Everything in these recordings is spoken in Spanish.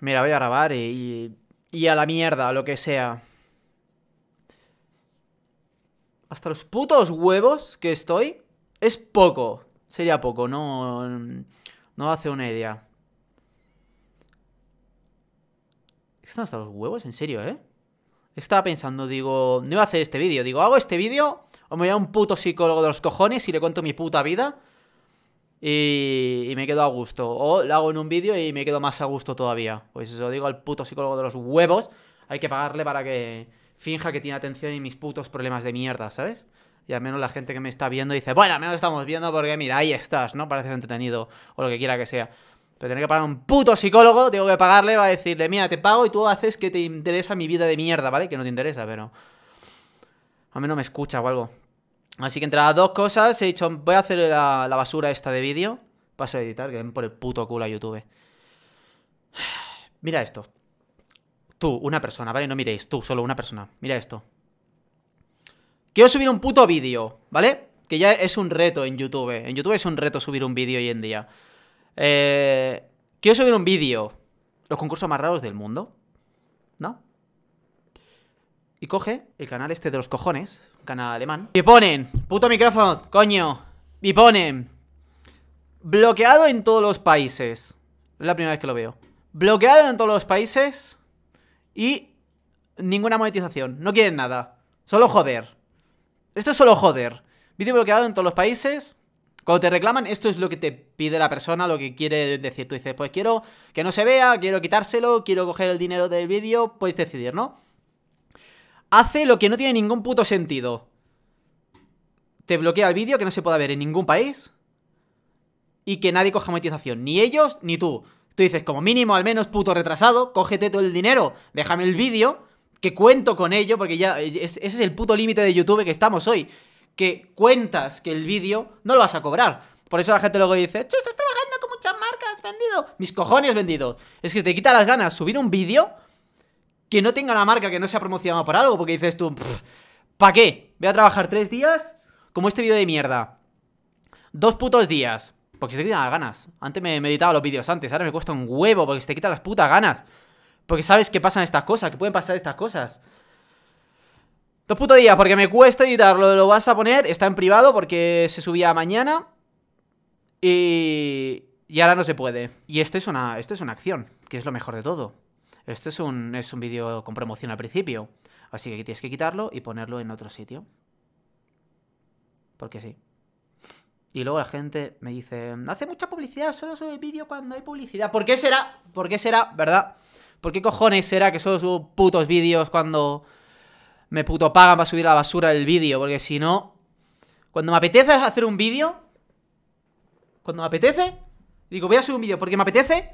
Mira, la voy a grabar y, y a la mierda, lo que sea. Hasta los putos huevos que estoy es poco. Sería poco, no, no hace una idea. Están hasta los huevos, en serio, ¿eh? Estaba pensando, digo, no iba a hacer este vídeo. Digo, hago este vídeo o me voy a un puto psicólogo de los cojones y le cuento mi puta vida y, me quedo a gusto. O lo hago en un vídeo y me quedo más a gusto todavía. Pues eso digo al puto psicólogo de los huevos, hay que pagarle para que finja que tiene atención y mis putos problemas de mierda, ¿sabes? Y al menos la gente que me está viendo dice, bueno, al menos estamos viendo porque mira, ahí estás, ¿no? Pareces entretenido o lo que quiera que sea. Pero tener que pagar un puto psicólogo, tengo que pagarle, va a decirle, mira, te pago y tú haces que te interesa mi vida de mierda, ¿vale? Que no te interesa, pero... Al menos me escucha o algo. Así que entre las dos cosas he dicho, voy a hacer la, basura esta de vídeo. Paso a editar, que ven por el puto culo a YouTube. Mira esto. Tú, una persona, ¿vale? No miréis, tú, solo una persona. Mira esto. Quiero subir un puto vídeo, ¿vale? Que ya es un reto en YouTube. En YouTube es un reto subir un vídeo hoy en día. Eh, quiero subir un vídeo. Los concursos más raros del mundo. ¿No? Y coge el canal este de los cojones, canal alemán. Y ponen, puto micrófono, coño. Y ponen, bloqueado en todos los países. Es la primera vez que lo veo. Bloqueado en todos los países y ninguna monetización. No quieren nada. Solo joder. Esto es solo joder. Vídeo bloqueado en todos los países. Cuando te reclaman, esto es lo que te pide la persona, lo que quiere decir. Tú dices, pues quiero que no se vea, quiero quitárselo, quiero coger el dinero del vídeo, puedes decidir, ¿no? hace lo que no tiene ningún puto sentido. Te bloquea el vídeo que no se pueda ver en ningún país y que nadie coja monetización, ni ellos ni tú. Tú dices, como mínimo, al menos puto retrasado, cógete todo el dinero, déjame el vídeo, que cuento con ello, porque ya ese es el puto límite de YouTube que estamos hoy. Que cuentas que el vídeo no lo vas a cobrar. Por eso la gente luego dice, che, estás trabajando con muchas marcas, vendido. Mis cojones vendidos. Es que te quita las ganas subir un vídeo que no tenga la marca, que no sea promocionado por algo, porque dices tú, ¿para qué? Voy a trabajar tres días, como este vídeo de mierda. Dos putos días, porque se te quitan las ganas. Antes me meditaba los vídeos antes, ahora me cuesta un huevo, porque se te quitan las putas ganas. Porque sabes que pasan estas cosas, que pueden pasar estas cosas. Dos putos días, porque me cuesta editarlo, lo vas a poner, está en privado porque se subía mañana. Y... Y ahora no se puede. Y esta es una, este es una acción, que es lo mejor de todo. Esto es un, es un vídeo con promoción al principio, así que tienes que quitarlo y ponerlo en otro sitio. Porque sí. Y luego la gente me dice, hace mucha publicidad, solo sube vídeo cuando hay publicidad. ¿Por qué será? ¿Por qué será? ¿Verdad? ¿Por qué cojones será que solo subo putos vídeos cuando me puto pagan para subir a la basura el vídeo? Porque si no, cuando me apetece hacer un vídeo, cuando me apetece, digo, voy a subir un vídeo porque me apetece,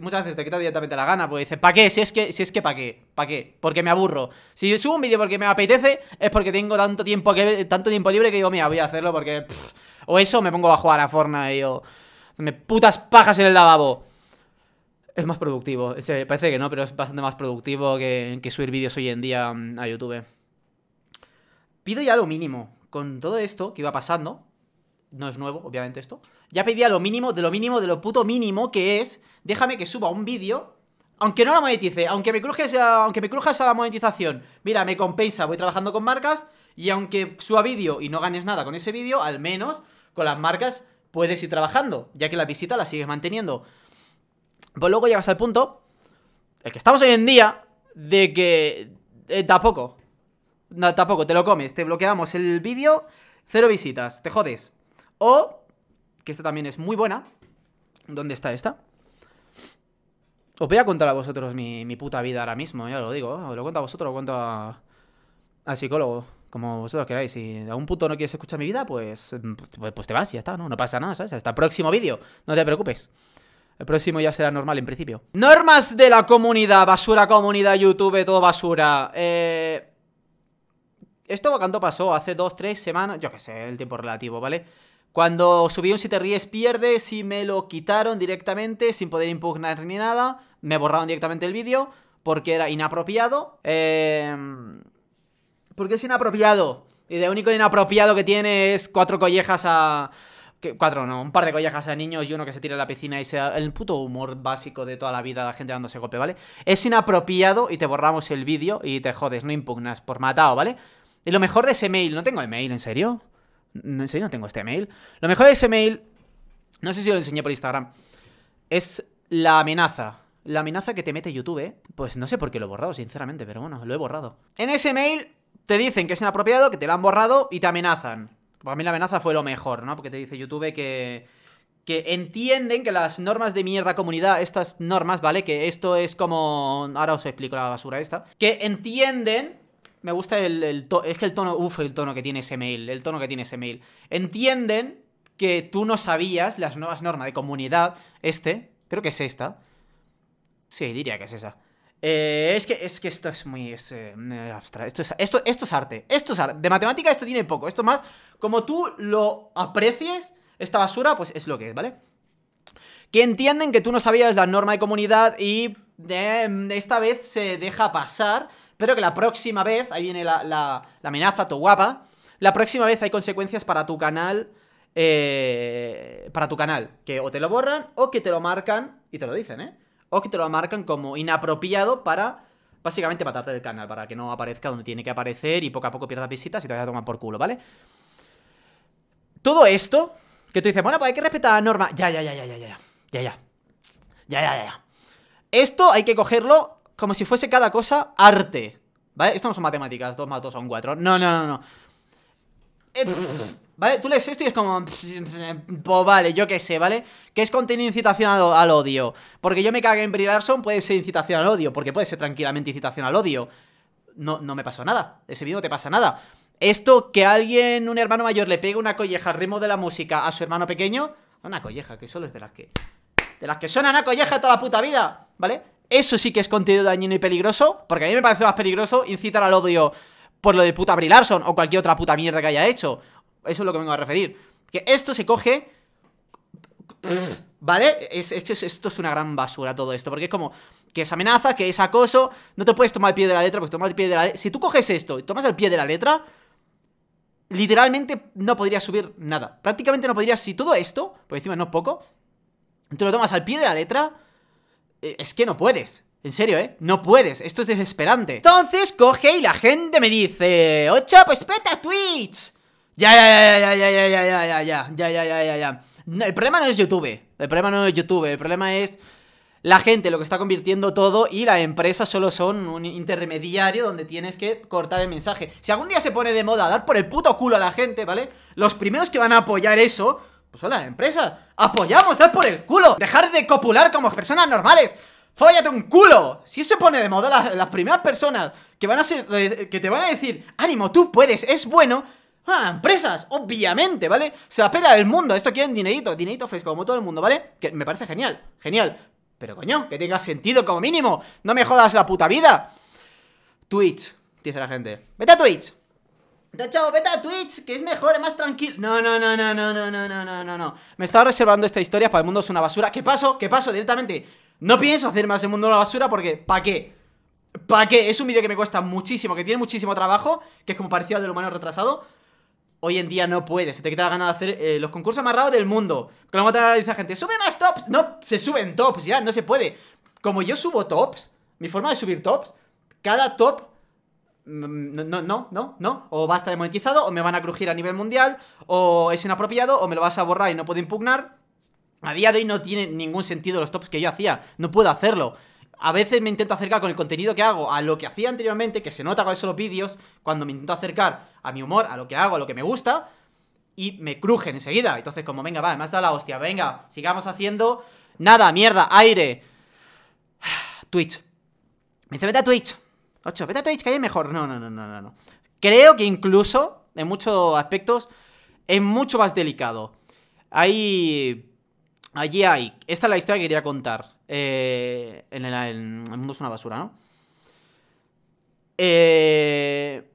muchas veces te quita directamente la gana, porque dices, ¿para qué? Si es que, si es que, ¿para qué? ¿Para qué? Porque me aburro. Si subo un vídeo porque me apetece, es porque tengo tanto tiempo, que, tanto tiempo libre que digo, mira, voy a hacerlo porque... o eso, me pongo a jugar a y o... Me putas pajas en el lavabo. Es más productivo, se, parece que no, pero es bastante más productivo que, que subir vídeos hoy en día mm, a YouTube. Pido ya lo mínimo. Con todo esto que iba pasando, no es nuevo, obviamente esto, ya pedía lo mínimo, de lo mínimo, de lo puto mínimo que es, déjame que suba un vídeo, aunque no la monetice, aunque me crujes a aunque me a la monetización, mira, me compensa, voy trabajando con marcas y aunque suba vídeo y no ganes nada con ese vídeo, al menos con las marcas puedes ir trabajando, ya que la visita la sigues manteniendo. Pues luego llegas al punto, el que estamos hoy en día, de que eh, tampoco, no, tampoco, te lo comes, te bloqueamos el vídeo, cero visitas, te jodes. O que esta también es muy buena. ¿Dónde está esta? Os voy a contar a vosotros mi, puta vida ahora mismo, ya lo digo. Os lo cuento a vosotros, lo cuento al psicólogo, como vosotros queráis. Si a un punto no quieres escuchar mi vida, pues, pues, pues, te vas y ya está, ¿no? No pasa nada, ¿sabes? Hasta el próximo vídeo, no te preocupes. El próximo ya será normal en principio. Normas de la comunidad, basura comunidad, YouTube, todo basura. Eh... Esto cuando pasó, hace dos, tres semanas, yo qué sé, el tiempo relativo, ¿vale? Cuando subí un Si te ríes pierdes y me lo quitaron directamente sin poder impugnar ni nada. Me borraron directamente el vídeo porque era inapropiado. Eh... Em, qué es inapropiado. Y de único inapropiado que tiene es cuatro collejas a... cuatro, no, un par de collejas a niños y uno que se tira a la piscina y sea el puto humor básico de toda la vida, de la gente dándose golpe, ¿vale? Es inapropiado y te borramos el vídeo y te jodes, no impugnas por matado, ¿vale? Y lo mejor de ese mail, no tengo el mail, ¿en serio? No, sé serio no tengo este mail. Lo mejor de ese mail, no sé si lo enseñé por Instagram, es la amenaza. La amenaza que te mete YouTube, ¿eh? Pues no sé por qué lo he borrado, sinceramente, pero bueno, lo he borrado. En ese mail te dicen que es inapropiado, que te lo han borrado y te amenazan. Para mí la amenaza fue lo mejor, ¿no? Porque te dice YouTube que que entienden que las normas de mierda comunidad, estas normas, ¿vale? Que esto es como... Ahora os explico la basura esta. Que entienden me gusta el, tono. Es que el tono. Uf, el tono que tiene ese mail. El tono que tiene ese mail. Entienden que tú no sabías las nuevas normas de comunidad. Este. Creo que es esta. Sí, diría que es esa. Eh, es, que, es que esto es muy eh, abstracto. Esto es, esto, esto es arte. Esto es arte. De matemática esto tiene poco. Esto más, como tú lo aprecies, esta basura, pues es lo que es, ¿vale? Que entienden que tú no sabías la norma de comunidad y eh, esta vez se deja pasar Espero que la próxima vez, ahí viene la, la, amenaza, tu guapa. La próxima vez hay consecuencias para tu canal. Eh, para tu canal. Que o te lo borran o que te lo marcan. Y te lo dicen, ¿eh? O que te lo marcan como inapropiado para. Básicamente matarte del canal, para que no aparezca donde tiene que aparecer y poco a poco pierdas visitas y te vas a tomar por culo, ¿vale? Todo esto, que tú dices, bueno, pues hay que respetar la norma. ya, ya, ya, ya, ya. Ya, ya. Ya, ya, ya, ya. Esto hay que cogerlo como si fuese cada cosa arte. ¿Vale? Esto no son matemáticas, 2 más 2 son 4. No, no, no, no. Eh, ¿Vale? Tú lees esto y es como... pues vale, yo qué sé, ¿vale? Que es contenido incitación al, odio. Porque yo me cago en Brie puede ser incitación al odio. Porque puede ser tranquilamente incitación al odio. No, no me pasó nada. Ese vídeo no te pasa nada. Esto, que alguien, un hermano mayor, le pegue una colleja al ritmo de la música a su hermano pequeño... Una colleja, que solo es de las que... De las que suenan a colleja toda la puta vida, ¿vale? Eso sí que es contenido dañino y peligroso, porque a mí me parece más peligroso incitar al odio por lo de puta Brie o cualquier otra puta mierda que haya hecho. Eso es lo que vengo a referir. Que esto se coge... ¿Vale? esto es una gran basura todo esto, porque es como que es amenaza, que es acoso, no te puedes tomar el pie de la letra, porque tomas el pie de la letra... Si tú coges esto y tomas el pie de la letra, literalmente no podrías subir nada. Prácticamente no podrías, si todo esto, por encima no es poco, Tú lo tomas al pie de la letra, es que no puedes. En serio, ¿eh? No puedes, esto es desesperante Entonces coge y la gente me dice Ocho, pues peta Twitch Ya, ya, ya, ya, ya, ya, ya, ya, ya, ya, ya, ya, ya, ya El problema no es YouTube, el problema no es YouTube El problema es la gente, lo que está convirtiendo todo Y la empresa solo son un intermediario Donde tienes que cortar el mensaje Si algún día se pone de moda dar por el puto culo a la gente, ¿vale? Los primeros que van a apoyar eso pues son las empresas. ¡Apoyamos! ¡Dar por el culo! ¡Dejar de copular como personas normales! Follate un culo! Si eso pone de moda las, primeras personas que van a ser. Eh, que te van a decir, ánimo, tú puedes, es bueno. Ah, empresas, obviamente, ¿vale? Se la pela el mundo, esto quieren dinerito, dinerito fresco, como todo el mundo, ¿vale? Que me parece genial, genial. Pero coño, que tenga sentido como mínimo. No me jodas la puta vida. Twitch, dice la gente. Vete a Twitch. De chavo, vete a Twitch, que es mejor, es más tranquilo. No, no, no, no, no, no, no, no, no, no, no. Me estaba reservando esta historia para el mundo es una basura. ¿Qué paso? ¿Qué paso? Directamente. No pienso hacer más el mundo es una basura porque, ¿para qué? ¿Para qué? Es un vídeo que me cuesta muchísimo, que tiene muchísimo trabajo, que es como parecido al del humano retrasado. Hoy en día no puedes, se te quita la gana de hacer eh, los concursos más raros del mundo. Como te dice gente, sube más tops. No, se suben tops, ya, no se puede. Como yo subo tops, mi forma de subir tops, cada top Mm, no, no, no, no, o va a estar demonetizado, o me van a crujir a nivel mundial, o es inapropiado, o me lo vas a borrar y no puedo impugnar. A día de hoy no tiene ningún sentido los tops que yo hacía, no puedo hacerlo. A veces me intento acercar con el contenido que hago a lo que hacía anteriormente, que se nota con esos los vídeos, cuando me intento acercar a mi humor, a lo que hago, a lo que me gusta, y me crujen enseguida. Entonces, como, venga, va, Además da la hostia, venga, sigamos haciendo... Nada, mierda, aire. Twitch. Me dice, a Twitch. 8, vete a Twitch, que ahí mejor. No, no, no, no, no. Creo que incluso, en muchos aspectos, es mucho más delicado. Hay... Allí hay... Esta es la historia que quería contar. Eh, en el, mundo es una basura, ¿no? Eh,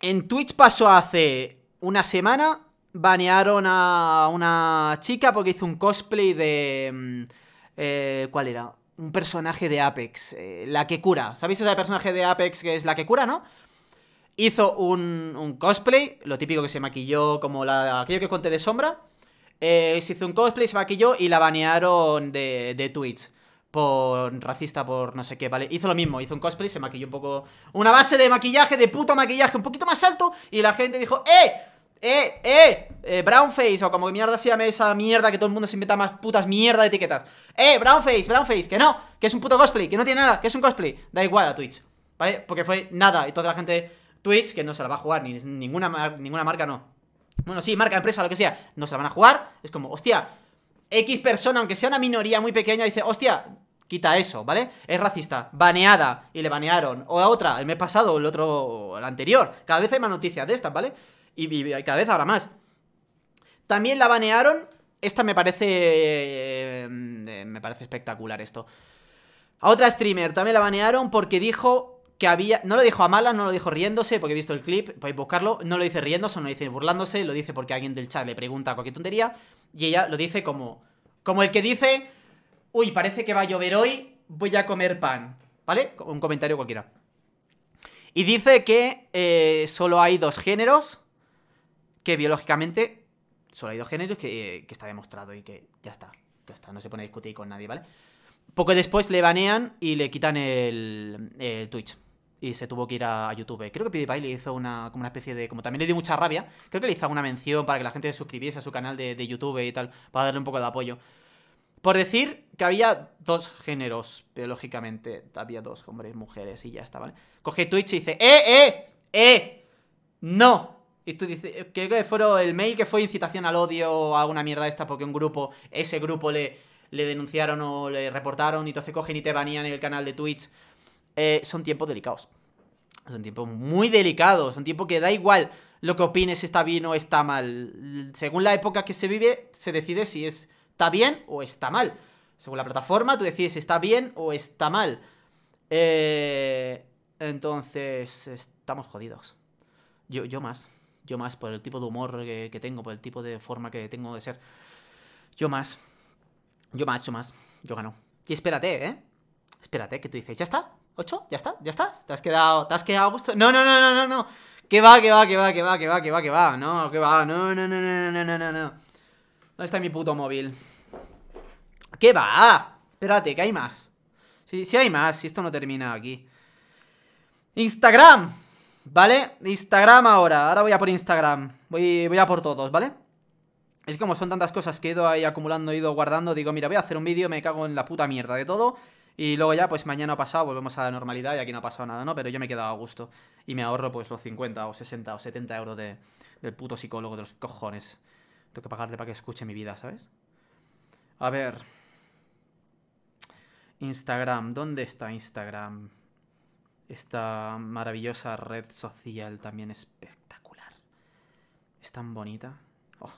en Twitch pasó hace una semana. Banearon a una chica porque hizo un cosplay de... Mm, eh, ¿Cuál era? un personaje de Apex, eh, la que cura. ¿Sabéis ese personaje de Apex que es la que cura, no? Hizo un, cosplay, lo típico que se maquilló, como la, aquello que conté de sombra. Eh, se hizo un cosplay, se maquilló y la banearon de, de Twitch por racista, por no sé qué, ¿vale? Hizo lo mismo, hizo un cosplay, se maquilló un poco... Una base de maquillaje, de puto maquillaje, un poquito más alto, y la gente dijo, ¡eh! ¡Eh! ¡Eh! eh brownface, o como que mierda se esa mierda que todo el mundo se inventa más putas mierda de etiquetas. ¡Eh! Brownface, Brownface, que no, que es un puto cosplay, que no tiene nada, que es un cosplay. Da igual a Twitch, ¿vale? Porque fue nada, y toda la gente Twitch, que no se la va a jugar, ni ninguna, ninguna marca no. Bueno, sí, marca, empresa, lo que sea, no se la van a jugar. Es como, hostia, X persona, aunque sea una minoría muy pequeña, dice, hostia, quita eso, ¿vale? Es racista, baneada, y le banearon. O a otra, el mes pasado, o el otro, o el anterior. Cada vez hay más noticias de estas, ¿vale? y, cada vez habrá más. También la banearon. Esta me parece... Eh, eh, me parece espectacular esto. A otra streamer también la banearon porque dijo que había... No lo dijo a mala, no lo dijo riéndose, porque he visto el clip, podéis buscarlo. No lo dice riéndose, no lo dice burlándose, lo dice porque alguien del chat le pregunta cualquier tontería. Y ella lo dice como... Como el que dice... Uy, parece que va a llover hoy, voy a comer pan. ¿Vale? Un comentario cualquiera. Y dice que eh, solo hay dos géneros que biológicamente solo hay dos géneros eh, que, está demostrado y que ya está, ya está, no se pone a discutir con nadie, ¿vale? Poco después le banean y le quitan el, Twitch. Y se tuvo que ir a, YouTube. Creo que PewDiePie le hizo una, como una especie de. Como también le dio mucha rabia, creo que le hizo una mención para que la gente se suscribiese a su canal de, de YouTube y tal, para darle un poco de apoyo. Por decir que había dos géneros, biológicamente. Había dos hombres, mujeres y ya está, ¿vale? Coge Twitch y dice: ¡Eh, eh! ¡Eh! ¡No! Y tú dices, eh, que, que fueron el mail que fue incitación al odio o a una mierda esta porque un grupo, ese grupo le, le denunciaron o le reportaron y entonces cogen y te banían en el canal de Twitch. Eh, son tiempos delicados. Son tiempos muy delicados, son tiempos que da igual lo que opines, si está bien o está mal. Según la época que se vive, se decide si es, está bien o está mal. Según la plataforma, tú decides si está bien o está mal. Eh, entonces, estamos jodidos. yo más yo más, por el tipo de humor que, tengo, por el tipo de forma que tengo de ser. Yo más. Yo más, yo más. Yo gano. Y espérate, ¿eh? Espérate, que tú dices, ¿ya está? ¿Ocho? ¿Ya está? ¿Ya estás? ¿Te has quedado? ¿Te has quedado gusto? No, no, no, no, no, no. qué va, ¿Qué va, ¿Qué va, ¿Qué va, ¿Qué va, qué va, qué va. No, ¿qué va. No, no, no, no, no, no, no, no. ¿Dónde está mi puto móvil? ¿Qué va? Espérate, que hay más. Si sí, hay más, si esto no termina aquí. Instagram. ¿Vale? Instagram ahora, ahora voy a por Instagram Voy, voy a por todos, ¿vale? Es como son tantas cosas que he ido ahí acumulando, he ido guardando Digo, mira, voy a hacer un vídeo, me cago en la puta mierda de todo Y luego ya, pues mañana ha pasado, volvemos a la normalidad Y aquí no ha pasado nada, ¿no? Pero yo me he quedado a gusto Y me ahorro pues los 50 o 60 o 70 euros de, del puto psicólogo de los cojones Tengo que pagarle para que escuche mi vida, ¿sabes? A ver Instagram, ¿dónde está Instagram? esta maravillosa red social también espectacular. Es tan bonita. Oh,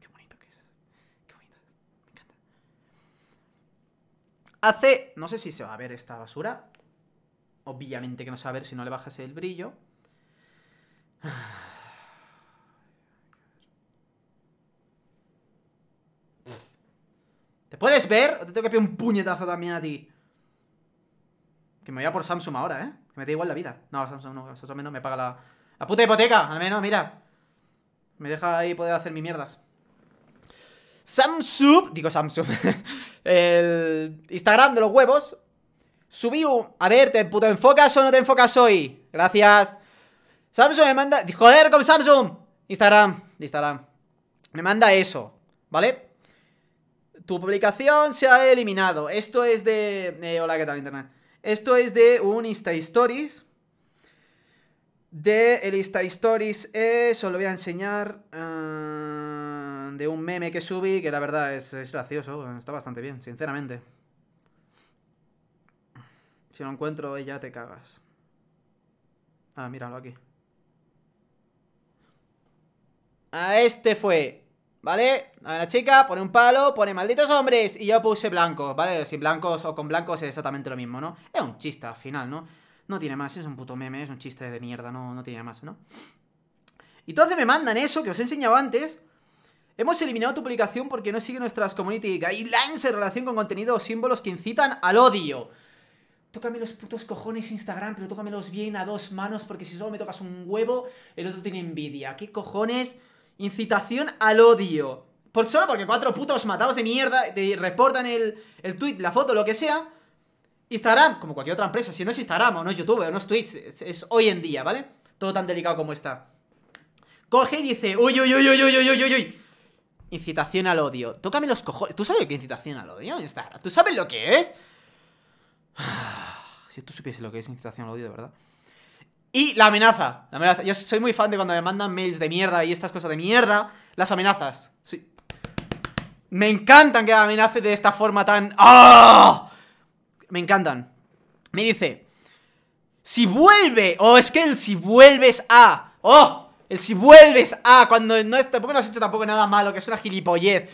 qué bonito que es. Qué bonito. Me encanta. Hace... No sé si se va a ver esta basura. Obviamente que no se va a ver si no le bajas el brillo. ¿Te puedes ver? ¿O te tengo que pedir un puñetazo también a ti? Que me voy a por Samsung ahora, ¿eh? Me da igual la vida. No, Samsung no, Samsung al menos me paga la, la puta hipoteca, al menos, mira. Me deja ahí poder hacer mis mierdas. Samsung, digo Samsung, el Instagram de los huevos. Subí A ver, ¿te puto enfocas o no te enfocas hoy? Gracias. Samsung me manda... Joder con Samsung. Instagram, Instagram. Me manda eso, ¿vale? Tu publicación se ha eliminado. Esto es de... Eh, hola, ¿qué tal, Internet? Esto es de un Insta Stories. De el Insta Stories es, os lo voy a enseñar, ah, de un meme que subí, que la verdad es, es gracioso, está bastante bien, sinceramente. Si lo encuentro, ya te cagas. Ah, míralo aquí. A ah, este fue ¿Vale? A la chica pone un palo, pone malditos hombres Y yo puse blanco, ¿vale? Si blancos o con blancos es exactamente lo mismo, ¿no? Es un chiste al final, ¿no? No tiene más, es un puto meme, es un chiste de mierda No, no tiene más, ¿no? Y entonces me mandan eso que os he enseñado antes Hemos eliminado tu publicación porque no sigue nuestras community guidelines en relación con contenido o símbolos que incitan al odio tócame los putos cojones Instagram, pero tócamelos bien a dos manos, porque si solo me tocas un huevo, el otro tiene envidia. ¿Qué cojones? Incitación al odio. Por, solo porque cuatro putos matados de mierda reportan el, el tweet, la foto, lo que sea. Instagram, como cualquier otra empresa, si no es Instagram o no es YouTube o no es Twitch, es, hoy en día, ¿vale? Todo tan delicado como está. Coge y dice, uy, uy, uy, uy, uy, uy, uy, uy, uy. Incitación al odio. Tócame los cojones. ¿Tú sabes qué es incitación al odio Instagram? ¿Tú sabes lo que es? Si tú supieses lo que es incitación al odio, de verdad. Y la amenaza, la amenaza. Yo soy muy fan de cuando me mandan mails de mierda y estas cosas de mierda. Las amenazas. Sí. Me encantan que amenace de esta forma tan... ¡Oh! Me encantan. Me dice... Si vuelve... O oh, es que el si vuelves a... ¡Oh! El si vuelves a... Cuando no... Tampoco no has hecho tampoco nada malo, que es una gilipollez.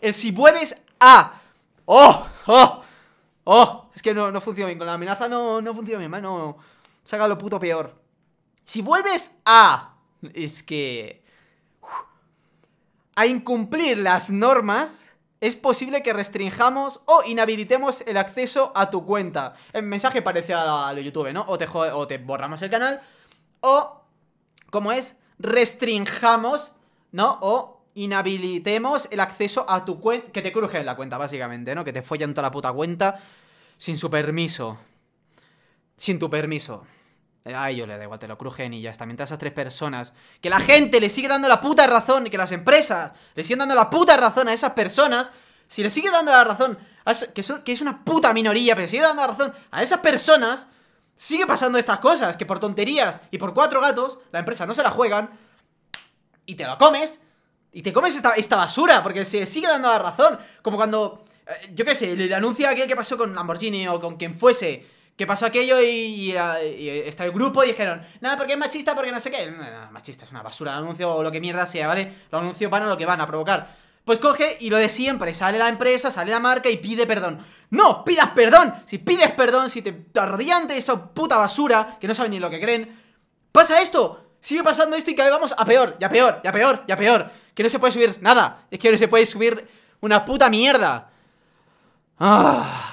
El si vuelves a... ¡Oh! ¡Oh! ¡Oh! Es que no, no funciona bien. Con la amenaza no, no funciona bien, mano No saca lo puto peor. Si vuelves a... Es que... A incumplir las normas, es posible que restringamos o inhabilitemos el acceso a tu cuenta. El mensaje parece a, lo YouTube, ¿no? O te, o te borramos el canal, o... ¿Cómo es? Restringamos, ¿no? O inhabilitemos el acceso a tu cuenta. Que te crujen la cuenta, básicamente, ¿no? Que te follan toda la puta cuenta sin su permiso. Sin tu permiso. Ay, yo le da igual, te lo crujen y ya está. Mientras esas tres personas, que la gente le sigue dando la puta razón, que las empresas le siguen dando la puta razón a esas personas, si le sigue dando la razón, a que, son, que es una puta minoría, pero sigue dando la razón a esas personas, sigue pasando estas cosas, que por tonterías y por cuatro gatos, la empresa no se la juegan y te la comes. Y te comes esta, basura, porque se sigue dando la razón. Como cuando, eh, yo qué sé, le anuncia aquel que pasó con Lamborghini o con quien fuese ¿Qué pasó aquello y, está el grupo y dijeron, nada, porque es machista, porque no sé qué. machista, es una basura el anuncio o lo que mierda sea, ¿vale? Los anuncios van lo que van a provocar. Pues coge y lo de siempre, sale la empresa, sale la marca y pide perdón. ¡No! ¡Pidas perdón! Si pides perdón, si te arrodillan de esa puta basura, que no saben ni lo que creen, pasa esto. Sigue pasando esto y que vamos a peor, ya peor, ya peor, ya peor. Que no se puede subir nada. Es que no se puede subir una puta mierda. Ah.